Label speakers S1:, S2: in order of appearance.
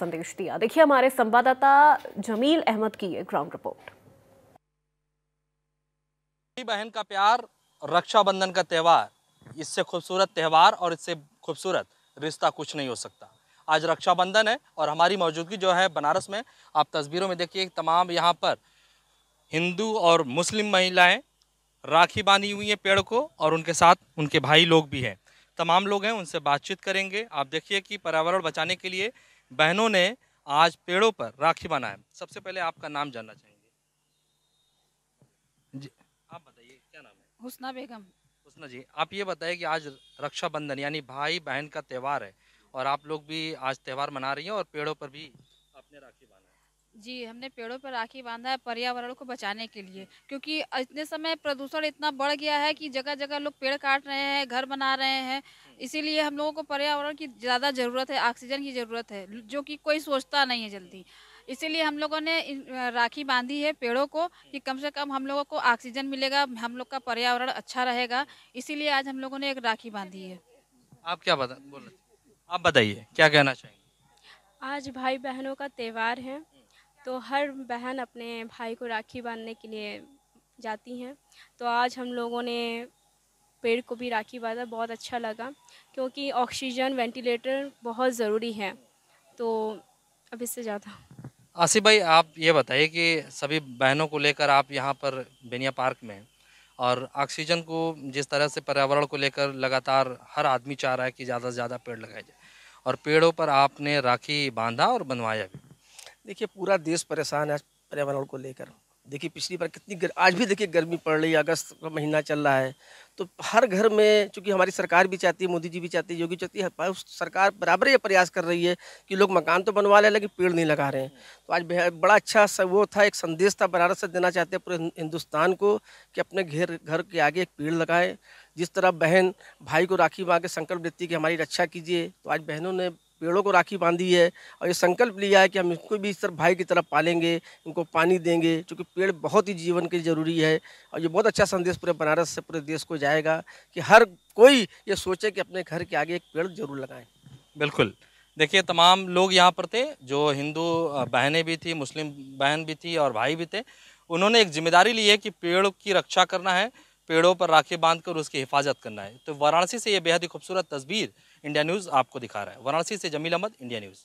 S1: संदेश दिया देखिए हमारे संवाददाता जमील अहमद की एक ग्राउंड रिपोर्ट
S2: बहन का प्यार रक्षाबंधन का त्यौहार इससे खूबसूरत त्यौहार और इससे खूबसूरत रिश्ता कुछ नहीं हो सकता आज रक्षाबंधन है और हमारी मौजूदगी जो है बनारस में आप तस्वीरों में देखिए तमाम यहाँ पर हिंदू और मुस्लिम महिलाएं राखी बांधी हुई हैं पेड़ को और उनके साथ उनके भाई लोग भी हैं तमाम लोग हैं उनसे बातचीत करेंगे आप देखिए कि पर्यावरण बचाने के लिए बहनों ने आज पेड़ों पर राखी बनाए सबसे पहले आपका नाम जानना चाहेंगे
S1: जी आप बताइए क्या नाम है हुसना बेगम
S2: हुसना जी आप ये बताइए कि आज रक्षाबंधन यानी भाई बहन का त्यौहार है और आप लोग भी आज त्यौहार मना रही हैं और पेड़ों पर भी
S1: आपने राखी बनाई जी, हमने पेड़ों पर राखी बांधा है पर्यावरण को बचाने के लिए क्योंकि इतने समय प्रदूषण इतना बढ़ गया है कि जगह-जगह लोग पेड़ काट रहे हैं, घर बना रहे हैं। इसीलिए हम लोगों को पर्यावरण की ज़्यादा ज़रूरत है, ऑक्सीजन की ज़रूरत है, जो कि कोई सोचता नहीं है जल्दी। इसीलिए हम लोगों ने राखी बांधी है पेड़ों को कि कम से कम हम लोगों को ऑक्सीजन मिलेगा, हम लोग का पर्यावरण अच्छा रहेगा। इसीलिए आज हम लोगों ने एक राखी बांधी है।
S2: आप क्या बता बोल रहे आप बताइए, क्या कहना चाहेंगे?
S1: आज भाई-बहनों का त्यौहार है। तो हर बहन अपने भाई को राखी बांधने के लिए जाती हैं तो आज हम लोगों ने पेड़ को भी राखी बांधा बहुत अच्छा लगा क्योंकि ऑक्सीजन वेंटिलेटर बहुत ज़रूरी है तो अब इससे ज़्यादा
S2: आसिफ भाई आप ये बताइए कि सभी बहनों को लेकर आप यहाँ पर बेनिया पार्क में हैं और ऑक्सीजन को जिस तरह से पर्यावरण को लेकर लगातार हर आदमी चाह रहा है कि ज़्यादा से ज़्यादा पेड़ लगाए जाए और पेड़ों पर आपने राखी बांधा
S3: और बनवाया भी देखिए पूरा देश परेशान है आज पर्यावरण को लेकर देखिए पिछली बार कितनी गर, आज भी देखिए गर्मी पड़ रही है अगस्त का महीना चल रहा है तो हर घर में चूँकि हमारी सरकार भी चाहती है मोदी जी भी चाहती है योगी चाहती है उस सरकार बराबर ये प्रयास कर रही है कि लोग मकान तो बनवा लें लेकिन पेड़ नहीं लगा रहे हैं तो आज बड़ा अच्छा वो था एक संदेश था बनारस से देना चाहते हैं पूरे हिंदुस्तान को कि अपने घेर घर के आगे एक पेड़ लगाएं जिस तरह बहन भाई को राखी मांग के संकल्प लेती कि हमारी रक्षा कीजिए तो आज बहनों ने पेड़ों को राखी बांधी है और ये संकल्प लिया है कि हम इनको भी इस तरफ भाई की तरफ पालेंगे इनको पानी देंगे क्योंकि पेड़ बहुत ही जीवन के ज़रूरी है और ये बहुत अच्छा संदेश पूरे बनारस से पूरे देश को जाएगा कि हर कोई ये सोचे कि अपने घर के आगे एक पेड़ जरूर लगाएं
S2: बिल्कुल देखिए तमाम लोग यहाँ पर थे जो हिंदू बहनें भी थी मुस्लिम बहन भी थी और भाई भी थे उन्होंने एक जिम्मेदारी ली है कि पेड़ की रक्षा करना है पेड़ों पर राखी बांधकर उसकी हिफाजत करना है तो वाराणसी से ये बेहद ही खूबसूरत तस्वीर इंडिया न्यूज़ आपको दिखा रहा है वाराणसी से जमील अहमद इंडिया न्यूज़